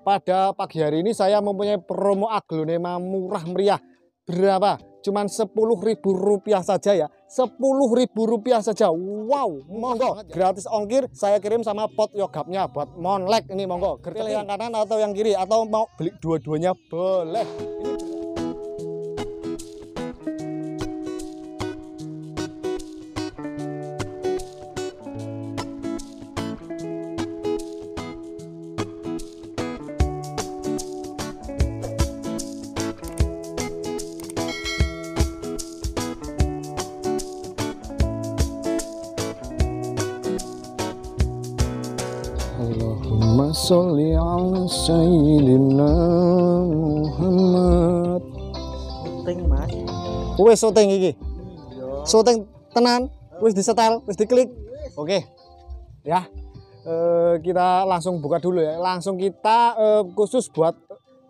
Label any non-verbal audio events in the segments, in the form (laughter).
Pada pagi hari ini saya mempunyai promo aglonema murah meriah. Berapa? Cuman ribu rupiah saja ya. sepuluh ribu rupiah saja. Wow, monggo. Gratis ongkir saya kirim sama pot yogapnya buat monlek ini monggo. Pilih yang kanan atau yang kiri atau mau beli dua-duanya boleh. Ini Salli ala Sayyidina Muhammad Syuting mas Wih syuting iki iya. Syuting tenan setel, disetel, di klik. Oke okay. Ya e, Kita langsung buka dulu ya Langsung kita eh, khusus buat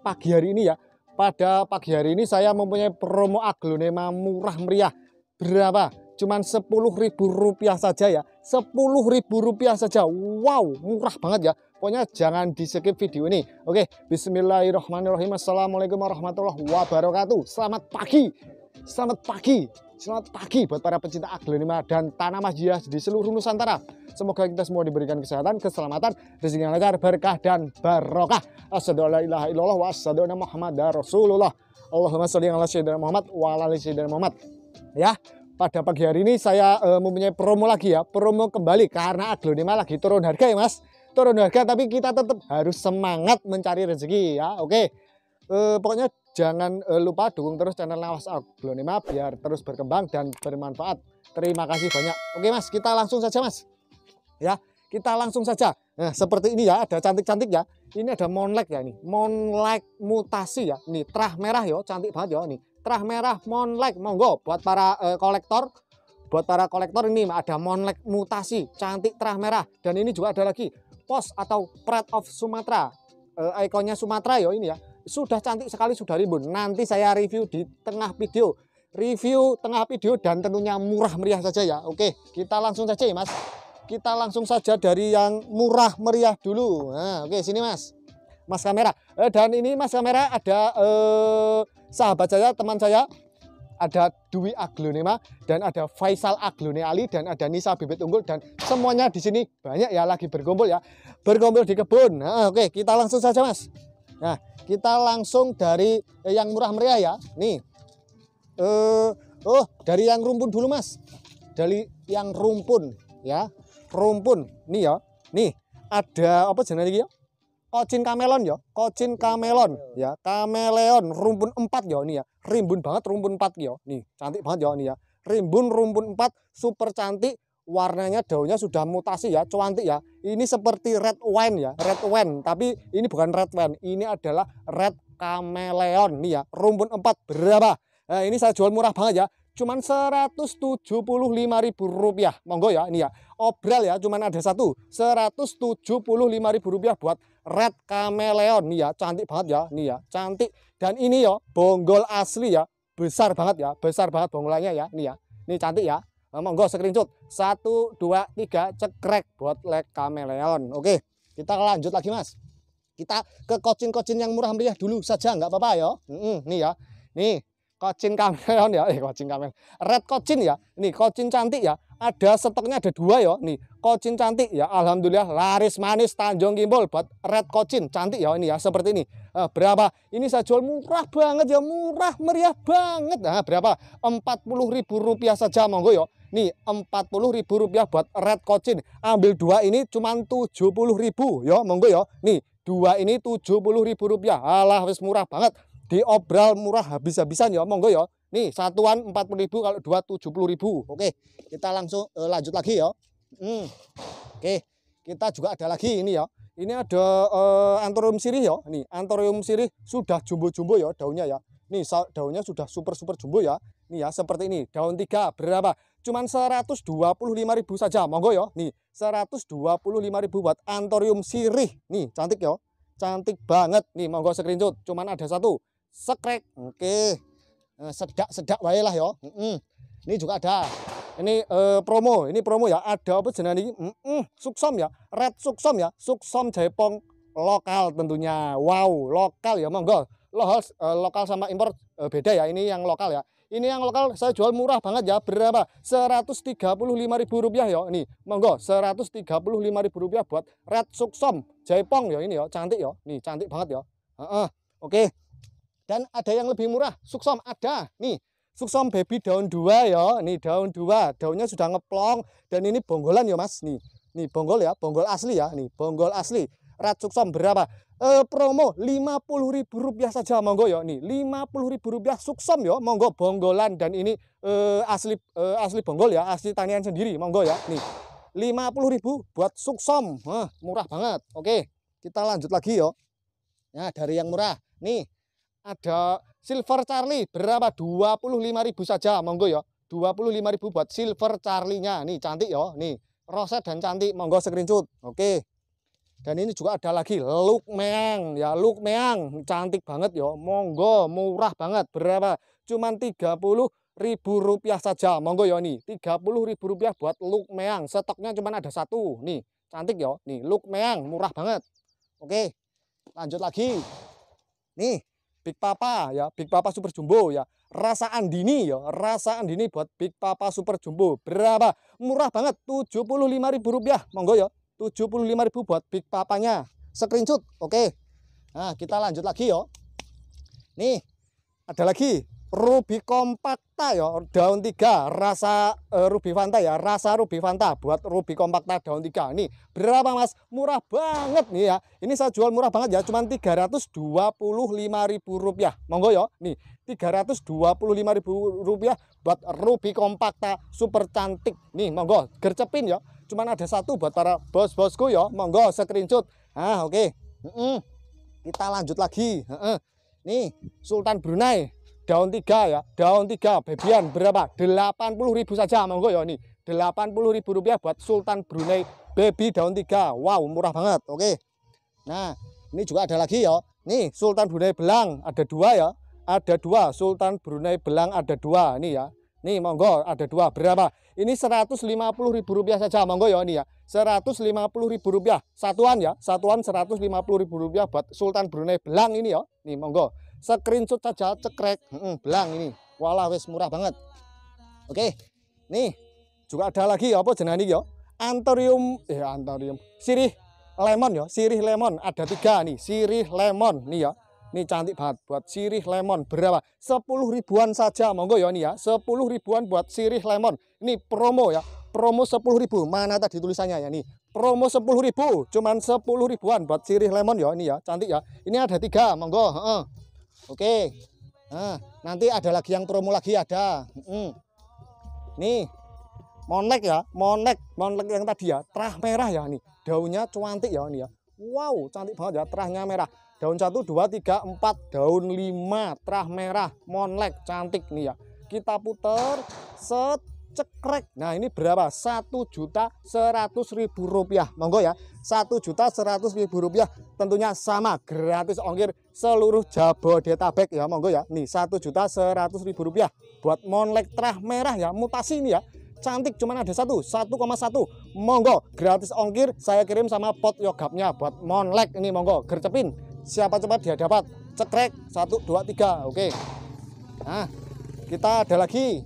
pagi hari ini ya Pada pagi hari ini saya mempunyai promo aglonema murah meriah Berapa? cuman Rp10.000 saja ya. Rp10.000 saja. Wow, murah banget ya. Pokoknya jangan di skip video ini. Oke, bismillahirrahmanirrahim. Assalamualaikum warahmatullahi wabarakatuh. Selamat pagi. Selamat pagi. Selamat pagi buat para pencinta aglonema dan tanah hias di seluruh Nusantara. Semoga kita semua diberikan kesehatan, keselamatan, rezeki yang lancar, berkah dan barokah. Assalamualaikum warahmatullahi wabarakatuh. Allahumma sholli ala sayyidina Muhammad wa ala sayyidina Muhammad. Ya, pada pagi hari ini saya e, mempunyai promo lagi ya, promo kembali karena aglonema lagi turun harga ya mas, turun harga tapi kita tetap harus semangat mencari rezeki ya, oke. E, pokoknya jangan e, lupa dukung terus channel Nawas Aglonema biar terus berkembang dan bermanfaat. Terima kasih banyak. Oke mas, kita langsung saja mas, ya kita langsung saja. Nah seperti ini ya, ada cantik-cantik ya. Ini ada monlek ya ini monlek mutasi ya, ini terah merah yo, cantik banget ya nih Terah merah Monlek. Monggo buat para uh, kolektor buat para kolektor ini ada monlek mutasi cantik terah merah dan ini juga ada lagi pos atau pret of sumatra Uh, ikonnya Sumatera yo ya ini ya sudah cantik sekali sudah rimbun nanti saya review di tengah video review tengah video dan tentunya murah meriah saja ya oke kita langsung saja ya mas kita langsung saja dari yang murah meriah dulu nah, oke sini mas mas kamera eh, dan ini mas kamera ada eh, sahabat saya, teman saya, ada Dwi Aglonema dan ada Faisal Aglone Ali dan ada Nisa Bibit Unggul dan semuanya di sini banyak ya lagi berkumpul ya. Berkumpul di kebun. Nah, oke, kita langsung saja, Mas. Nah, kita langsung dari eh, yang murah meriah ya. Nih. Eh oh, dari yang rumpun dulu, Mas. Dari yang rumpun ya. Rumpun. Nih ya. Nih, ada apa jenenge ya? kocin kamelon ya, kocin kamelon ya, kameleon rumpun empat ya ini ya, rimbun banget rumpun empat ya, nih cantik banget ya ini ya, rimbun rumpun empat super cantik, warnanya daunnya sudah mutasi ya, cuantik ya, ini seperti red wine ya, red wine, tapi ini bukan red wine, ini adalah red kameleon nih ya, rumpun empat berapa? Nah, ini saya jual murah banget ya, cuman ribu rupiah, monggo ya ini ya obral ya cuman ada satu seratus tujuh ribu rupiah buat red kameleon nih ya, cantik banget ya, nih ya, cantik. Dan ini ya, bonggol asli ya, besar banget ya, besar banget bonggolnya ya, nih ya. Ini cantik ya. Nah, monggo screenshot. satu dua tiga cekrek buat Red kameleon. Oke, kita lanjut lagi, Mas. Kita ke kocin-kocin yang murah meriah dulu saja, nggak apa-apa ya. Mm nih ya. Nih, kocin kameleon ya. (laughs) Eh, kocin kameleon. Red kocin ya. Nih, kocin cantik ya ada stoknya ada dua ya nih kocin cantik ya alhamdulillah laris manis Tanjung Kimbol buat red kocin cantik ya ini ya seperti ini eh, berapa ini saya jual murah banget ya murah meriah banget nah berapa Rp40.000 saja monggo ya nih Rp40.000 buat red kocin ambil dua ini cuman 70.000 ya monggo ya nih dua ini 70.000 rupiah alah wis murah banget diobral murah habis-habisan ya monggo ya Nih, satuan 40.000 kalau dua puluh ribu, Oke, kita langsung uh, lanjut lagi ya. Hmm. Oke, kita juga ada lagi ini ya. Ini ada uh, eh, antorium sirih ya. Nih, antorium sirih sudah jumbo-jumbo ya daunnya ya. Nih, daunnya sudah super-super jumbo ya. Nih ya, seperti ini. Daun tiga berapa? Cuman ribu saja. Monggo ya. Nih, ribu buat antorium sirih. Nih, cantik ya. Cantik banget. Nih, monggo screenshot. Cuman ada satu. Sekrek. Oke. Eh, sedak-sedak wae lah yo. Mm -mm. Ini juga ada. Ini uh, promo, ini promo ya. Ada apa jenenge iki? Mm -mm. Suksom ya, red suksom ya, suksom Jepong lokal tentunya. Wow, lokal ya monggo. Lo uh, eh, lokal sama impor uh, beda ya. Ini yang lokal ya. Ini yang lokal saya jual murah banget ya. Berapa? Rp135.000 ya. Ini monggo Rp135.000 buat red suksom Jepong ya ini ya. Cantik ya. Nih, cantik banget ya. Uh -uh. Oke. Okay. Dan ada yang lebih murah, suksom ada. Nih, suksom baby daun dua ya. Nih daun dua, daunnya sudah ngeplong dan ini bonggolan ya Mas. Nih, nih bonggol ya, bonggol asli ya. Nih, bonggol asli. Rat suksom berapa? E, promo lima puluh ribu rupiah saja monggo ya nih. lima puluh ribu rupiah suksom ya monggo bonggolan dan ini e, asli e, asli bonggol ya, asli tanian sendiri monggo ya. Nih. lima puluh ribu buat suksom. Hah, murah banget. Oke, kita lanjut lagi yo. Nah, dari yang murah. Nih, ada Silver Charlie berapa? 25.000 saja. Monggo ya. 25.000 buat Silver Charlie-nya. Nih cantik ya. Nih, roset dan cantik. Monggo screenshot. Oke. Dan ini juga ada lagi look Meang ya, look Meang cantik banget ya. Monggo murah banget. Berapa? Cuman 30 ribu rupiah saja. Monggo ya nih, 30 ribu rupiah buat look Meang. Stoknya cuman ada satu. Nih, cantik ya. Nih, look Meang murah banget. Oke. Lanjut lagi. Nih, Big Papa ya, Big Papa Super Jumbo ya. Rasa Andini ya, rasa Andini buat Big Papa Super Jumbo. Berapa? Murah banget, Rp75.000. Monggo ya. 75.000 buat Big Papanya. Screenshot, oke. Nah, kita lanjut lagi ya. Nih, ada lagi Ruby Compacta ya daun tiga rasa uh, Ruby Fanta ya rasa Ruby Fanta buat Ruby Compacta daun tiga ini berapa mas murah banget nih ya ini saya jual murah banget ya cuma tiga ratus dua puluh lima ribu rupiah monggo ya nih tiga ratus dua puluh lima ribu rupiah buat Ruby Compacta super cantik nih monggo gercepin ya cuman ada satu buat para bos-bosku ya monggo screenshot ah oke okay. mm -mm. kita lanjut lagi nih Sultan Brunei daun tiga ya daun tiga bebian berapa delapan puluh ribu saja monggo ya nih ribu rupiah buat Sultan Brunei baby daun tiga wow murah banget oke nah ini juga ada lagi ya nih Sultan Brunei Belang ada dua ya ada dua Sultan Brunei Belang ada dua ini ya nih monggo ada dua berapa ini seratus lima puluh ribu rupiah saja monggo ya ini ya ribu rupiah satuan ya satuan seratus lima puluh ribu rupiah buat Sultan Brunei Belang ini ya nih monggo screenshot saja cekrek hmm, belang ini walah wes murah banget oke nih juga ada lagi ya apa jenani ya antorium eh, antorium sirih lemon ya sirih lemon ada tiga nih sirih lemon nih ya ini cantik banget buat sirih lemon berapa sepuluh ribuan saja monggo ya nih ya sepuluh ribuan buat sirih lemon ini promo ya promo sepuluh ribu mana tadi tulisannya ya nih promo sepuluh ribu cuman sepuluh ribuan buat sirih lemon ya ini ya cantik ya ini ada tiga monggo -uh. Oke. Nah, nanti ada lagi yang promo lagi ada. Hmm. Nih. Monek ya, monek, monek yang tadi ya, terah merah ya nih. Daunnya cuantik ya nih ya. Wow, cantik banget ya terahnya merah. Daun 1 2 3 4, daun 5 terah merah, monek cantik nih ya. Kita puter set cekrek. Nah ini berapa? Satu juta seratus ribu rupiah. Monggo ya. Satu juta seratus ribu rupiah. Tentunya sama gratis ongkir seluruh Jabodetabek ya. Monggo ya. Nih satu juta seratus ribu rupiah buat monlek terah merah ya. Mutasi ini ya. Cantik cuman ada satu, satu koma satu, Monggo gratis ongkir saya kirim sama pot yogapnya buat monlek ini monggo gercepin siapa cepat dia dapat cekrek satu dua tiga oke nah kita ada lagi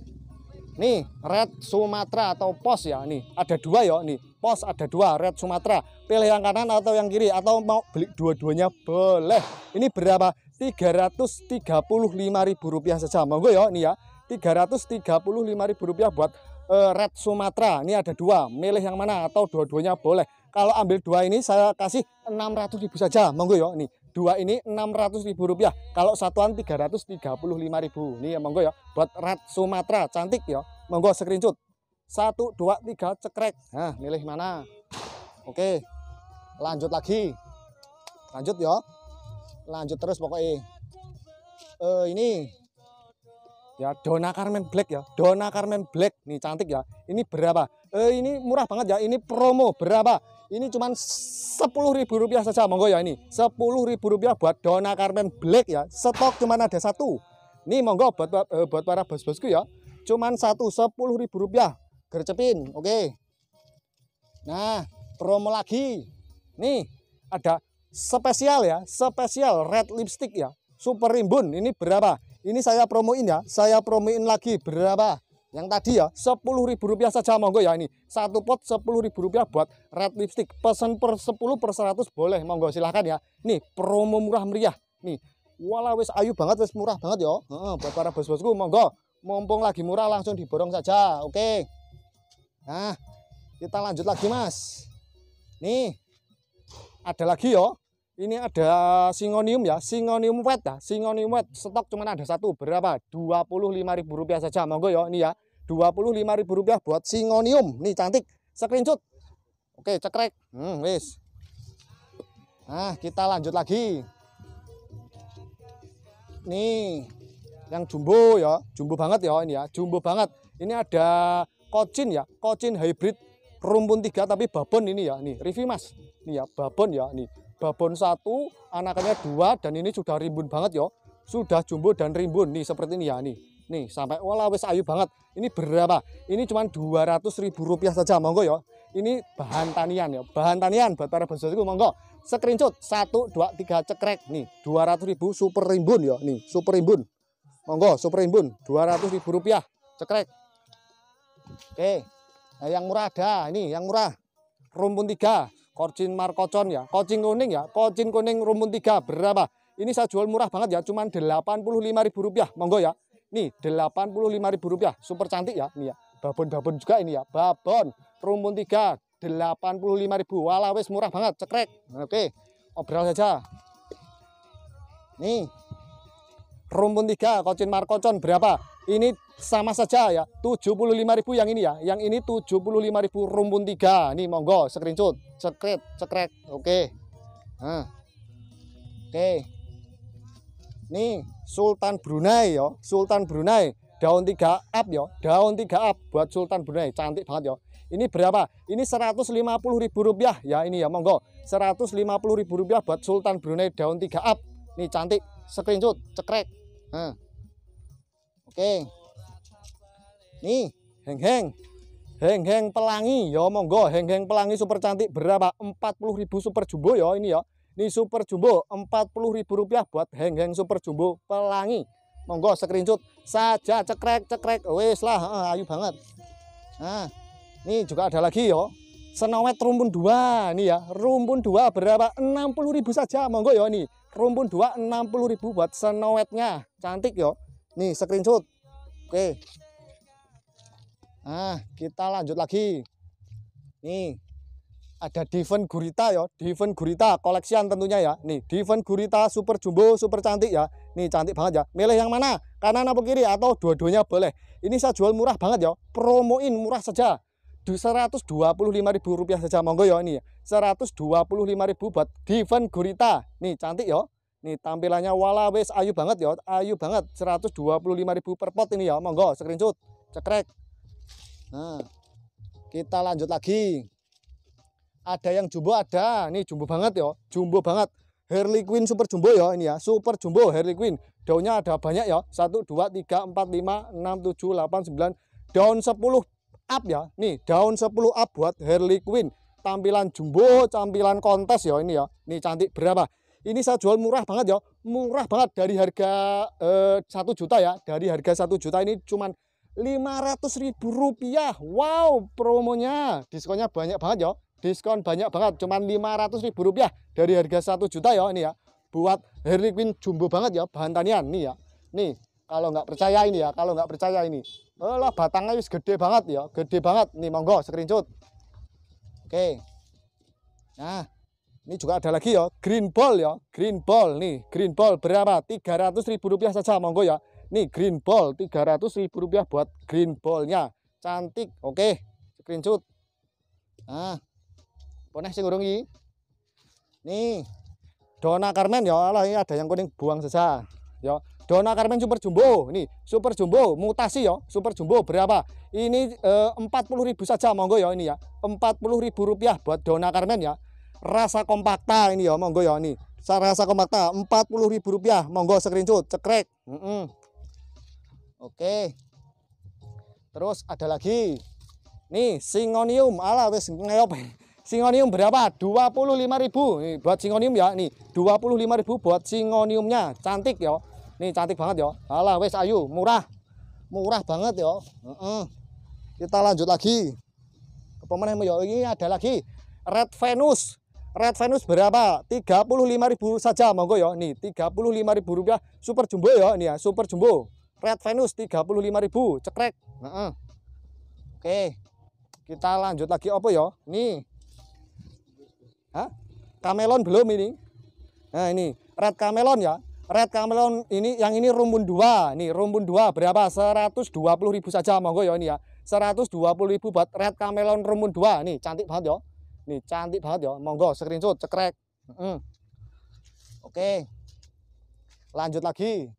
Nih, red Sumatera atau pos ya. Nih, ada dua ya. Nih, pos ada dua, red Sumatera. Pilih yang kanan atau yang kiri atau mau beli dua-duanya boleh. Ini berapa? ribu rupiah saja. Monggo ya, nih ya. ribu rupiah buat uh, red Sumatera. Ini ada dua, milih yang mana atau dua-duanya boleh. Kalau ambil dua ini saya kasih ribu saja. Monggo ya, nih dua ini enam ratus ribu rupiah kalau satuan tiga tiga ratus puluh lima ribu ini ya monggo ya buat rat Sumatera cantik ya monggo screenshot satu dua tiga cekrek nah milih mana oke lanjut lagi lanjut ya lanjut terus pokoknya uh, ini ya Dona Carmen Black ya Dona Carmen Black nih cantik ya ini berapa eh, ini murah banget ya ini promo berapa ini cuma sepuluh ribu rupiah saja, monggo ya ini. sepuluh ribu rupiah buat Dona Carmen Black ya. Stok cuman ada satu. Ini monggo buat eh, buat para bos-bosku ya. cuma satu sepuluh ribu rupiah Gercepin, oke. Okay. Nah, promo lagi. Nih, ada spesial ya, spesial red lipstick ya. Super rimbun ini berapa? Ini saya promoin ya, saya promoin lagi berapa? Yang tadi ya sepuluh ribu rupiah saja monggo ya ini. Satu pot sepuluh ribu rupiah buat red lipstick. Pesan per sepuluh per seratus boleh monggo silahkan ya. Nih promo murah meriah. Nih wala wis ayu banget wis murah banget ya. Heeh, buat para bos-bosku monggo mumpung lagi murah langsung diborong saja. Oke. Nah, kita lanjut lagi, Mas. Nih. Ada lagi ya. Ini ada singonium ya, singonium wet ya, singonium wet stok cuma ada satu berapa? dua puluh lima ribu rupiah saja. Monggo ya ini ya. Rp25.000 buat singonium. Nih cantik. Screenshot. Oke, cekrek. Hmm, wis. Nah, kita lanjut lagi. Nih, yang jumbo ya, jumbo banget ya ini ya, jumbo banget. Ini ada kocin ya, kocin hybrid rumpun tiga tapi babon ini ya, nih review mas. Nih ya, babon ya, nih babon satu, anakannya dua dan ini sudah rimbun banget ya, sudah jumbo dan rimbun nih seperti ini ya nih. Nih sampai walau wis ayu banget. Ini berapa? Ini cuma dua ratus ribu rupiah saja monggo ya. Ini bahan tanian ya. Bahan tanian buat para itu monggo. Screenshot satu dua tiga cekrek nih dua ratus ribu super rimbun ya nih super rimbun. Monggo super rimbun dua ratus ribu rupiah cekrek. Oke. Nah, yang murah ada ini yang murah. Rumpun tiga, kocin markocon ya, kocin kuning ya, kocin kuning rumpun tiga berapa? Ini saya jual murah banget ya, cuma delapan puluh lima ribu rupiah, monggo ya. Nih, delapan puluh lima ribu rupiah Super cantik ya, nih ya. Babon-babon juga ini ya. Babon rumpun 3 85.000. Walah wis murah banget, cekrek. Nah, oke, obral saja. Nih. Rumpun tiga kocin markocon berapa? Ini sama saja ya. tujuh puluh lima ribu yang ini ya. Yang ini tujuh puluh lima ribu rumpun tiga Nih monggo screenshot. Cekrek, cekrek. Oke. Nah. Oke. Nih Sultan Brunei yo, Sultan Brunei daun tiga up yo, daun tiga up buat Sultan Brunei cantik banget yo. Ini berapa? Ini seratus lima puluh ribu rupiah ya ini ya monggo. Seratus lima puluh ribu rupiah buat Sultan Brunei daun tiga up. Nih cantik, screenshot, cekrek. hmm. Oke. Okay. Nih, heng-heng. Heng-heng pelangi ya monggo, heng-heng pelangi super cantik berapa? Empat puluh ribu super jumbo ya ini ya. Ini super jumbo Rp40.000 buat heng-heng super jumbo pelangi. Monggo screenshot saja cekrek cekrek. Wes lah ayu banget. Nah, ini juga ada lagi yo. Senowet rumpun 2 ini ya. Rumpun 2 berapa? 60.000 saja. Monggo yo ini Rumpun 2 60.000 buat senowetnya. Cantik yo. Nih screenshot. Oke. Nah, kita lanjut lagi. Nih, ada Diven Gurita ya, Diven Gurita koleksian tentunya ya. Nih, Diven Gurita super jumbo, super cantik ya. Nih, cantik banget ya. Milih yang mana? Kanan apa kiri atau dua-duanya boleh. Ini saya jual murah banget ya. Promoin murah saja. Rp125.000 saja monggo ya ini. Ya. Rp125.000 buat Diven Gurita. Nih, cantik ya. Nih tampilannya wala wis ayu banget ya, ayu banget. 125.000 per pot ini ya. Monggo screenshot, cekrek. Nah. Kita lanjut lagi ada yang jumbo ada ini jumbo banget ya jumbo banget Harley Quinn super jumbo ya ini ya super jumbo Harley Quinn daunnya ada banyak ya 1 2 3 4 5 6 7 8 9 daun 10 up ya nih daun 10 up buat Harley Quinn tampilan jumbo tampilan kontes ya ini ya nih cantik berapa ini saya jual murah banget ya murah banget dari harga eh, satu eh, juta ya dari harga satu juta ini cuman 500 ribu rupiah wow promonya diskonnya banyak banget ya diskon banyak banget cuman 500 ribu rupiah dari harga 1 juta ya ini ya buat Harley Quinn jumbo banget ya bahan tanian nih ya nih kalau nggak percaya ini ya kalau nggak percaya ini loh batangnya wis gede banget ya gede banget nih monggo screenshot oke nah ini juga ada lagi ya green ball ya green ball nih green ball berapa 300 ribu rupiah saja monggo ya nih green ball 300 ribu rupiah buat green ballnya cantik oke screenshot nah poneh sing urung nih Dona Carmen ya Allah ini ada yang kuning buang sesa ya Dona Carmen Super Jumbo Ini Super Jumbo mutasi ya Super Jumbo berapa ini eh, empat puluh ribu saja monggo ya ini ya empat puluh ribu rupiah buat Dona Carmen ya rasa kompakta ini ya monggo ya ini rasa kompakta empat puluh ribu rupiah monggo screenshot cekrek mm -mm. oke terus ada lagi nih singonium ala wis ngeyop. Singonium berapa? 25.000. buat singonium ya. Nih, 25.000 buat singoniumnya. Cantik ya. Nih, cantik banget ya. Alah wes ayu, murah. Murah banget ya. Uh -uh. Kita lanjut lagi. Pemenang ya ini ada lagi Red Venus. Red Venus berapa? 35.000 saja monggo ya. Nih, 35.000 rupiah super jumbo ya. Ini ya, super jumbo. Red Venus 35.000 cekrek. Uh -uh. Oke. Kita lanjut lagi apa ya? Nih, Hah? Kamelon belum ini. Nah ini red kamelon ya. Red kamelon ini yang ini rumpun dua nih rumpun dua berapa? 120 ribu saja monggo ya ini ya. 120 ribu buat red kamelon rumpun dua nih cantik banget ya. Nih cantik banget ya. Monggo screenshot cekrek. Hmm. Oke. Lanjut lagi.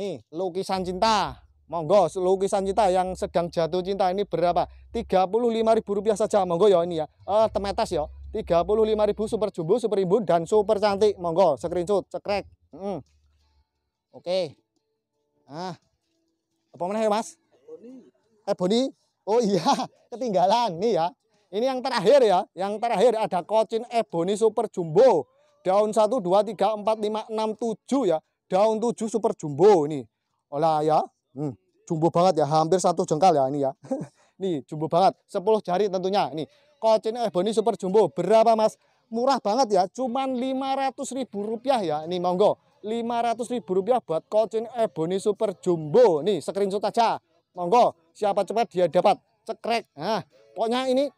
Nih lukisan cinta. Monggo lukisan cinta yang sedang jatuh cinta ini berapa? ribu rupiah saja monggo ya ini ya. Eh temetes ya. 35.000 super jumbo, super imbun dan super cantik. Monggo screenshot, cekrek. Mm. -hmm. Oke. Okay. Ah. Apa meneh ya, Mas? Eh, Boni. Oh iya, (laughs) ketinggalan nih ya. Ini yang terakhir ya. Yang terakhir ada kocin Ebony eh, Super Jumbo. Daun 1 2 3 4 5 6 7 ya. Daun 7 Super Jumbo ini. Olah ya. Hmm, jumbo banget ya, hampir satu jengkal ya ini ya. (laughs) nih, jumbo banget. 10 jari tentunya. Nih, eh Ebony Super Jumbo. Berapa Mas? Murah banget ya, cuman ribu rupiah ya. Ini monggo, ribu rupiah buat kocin Ebony eh, Super Jumbo. Nih, screenshot aja. Monggo, siapa cepat dia dapat. Cekrek. Nah, pokoknya ini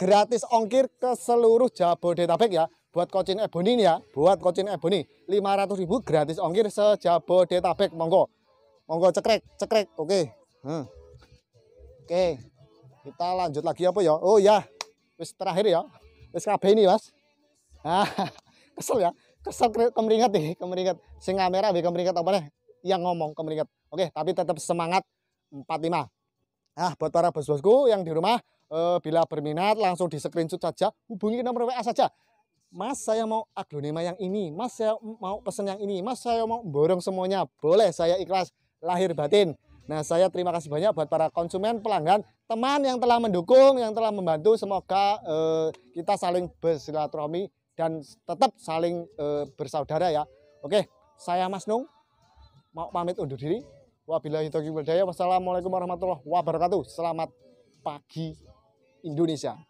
gratis ongkir ke seluruh Jabodetabek ya. Buat kocin Ebony eh, ini ya, buat kocin Ebony. Eh, ribu gratis ongkir se-Jabodetabek. Monggo. Monggo cekrek, cekrek. Oke. Hmm. Oke. Kita lanjut lagi apa ya? Oh ya, wis terakhir ya wis kabeh ini mas ah, (laughs) kesel ya kesel kemeringat nih, kemeringat sing kamera be kemeringat apa nih? yang ngomong kemeringat oke tapi tetap semangat 45 ah buat para bos-bosku yang di rumah eh, bila berminat langsung di screenshot saja hubungi nomor WA saja Mas saya mau aglonema yang ini, Mas saya mau pesen yang ini, Mas saya mau borong semuanya, boleh saya ikhlas lahir batin. Nah, saya terima kasih banyak buat para konsumen, pelanggan, teman yang telah mendukung, yang telah membantu. Semoga eh, kita saling bersilaturahmi dan tetap saling eh, bersaudara ya. Oke, saya Mas Nung mau pamit undur diri. Wabillahi taufiq wal Wassalamualaikum warahmatullahi wabarakatuh. Selamat pagi Indonesia.